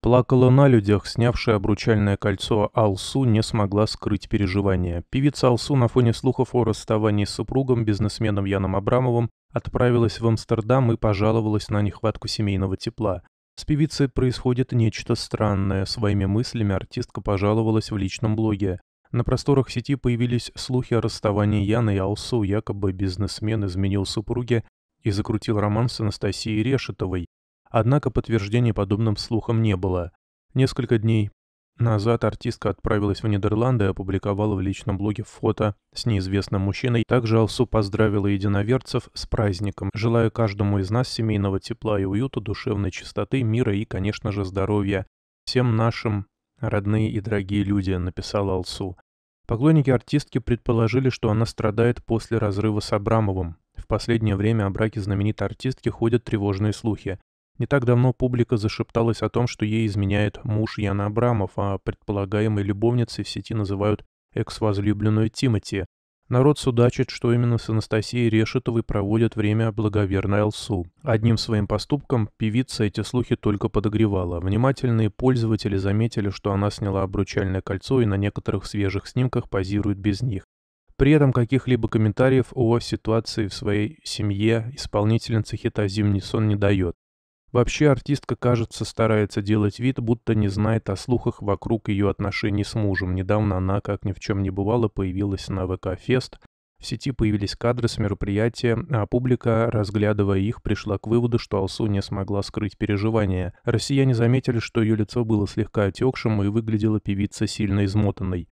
Плакала на людях, снявшая обручальное кольцо Алсу не смогла скрыть переживания. Певица Алсу на фоне слухов о расставании с супругом, бизнесменом Яном Абрамовым, отправилась в Амстердам и пожаловалась на нехватку семейного тепла. С певицей происходит нечто странное. Своими мыслями артистка пожаловалась в личном блоге. На просторах сети появились слухи о расставании Яны и Алсу, якобы бизнесмен изменил супруге и закрутил роман с Анастасией Решетовой, Однако подтверждений подобным слухам не было. Несколько дней назад артистка отправилась в Нидерланды и опубликовала в личном блоге фото с неизвестным мужчиной. Также Алсу поздравила единоверцев с праздником, желая каждому из нас семейного тепла и уюта, душевной чистоты, мира и, конечно же, здоровья. Всем нашим, родные и дорогие люди, написала Алсу. Поклонники артистки предположили, что она страдает после разрыва с Абрамовым. В последнее время о браке знаменитой артистки ходят тревожные слухи. Не так давно публика зашепталась о том, что ей изменяет муж Яна Абрамов, а предполагаемой любовницей в сети называют экс-возлюбленную Тимати. Народ судачит, что именно с Анастасией Решетовой проводят время благоверной Алсу. Одним своим поступком певица эти слухи только подогревала. Внимательные пользователи заметили, что она сняла обручальное кольцо и на некоторых свежих снимках позирует без них. При этом каких-либо комментариев о ситуации в своей семье исполнительница хита «Зимний сон» не дает. Вообще артистка, кажется, старается делать вид, будто не знает о слухах вокруг ее отношений с мужем. Недавно она, как ни в чем не бывало, появилась на ВК-фест. В сети появились кадры с мероприятия, а публика, разглядывая их, пришла к выводу, что Алсу не смогла скрыть переживания. Россияне заметили, что ее лицо было слегка отекшим и выглядела певица сильно измотанной.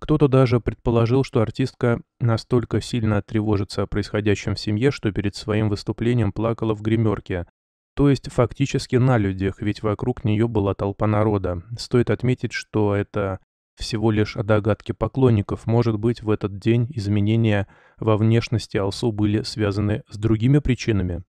Кто-то даже предположил, что артистка настолько сильно тревожится о происходящем в семье, что перед своим выступлением плакала в гримерке. То есть фактически на людях, ведь вокруг нее была толпа народа. Стоит отметить, что это всего лишь догадки поклонников. Может быть, в этот день изменения во внешности Алсу были связаны с другими причинами.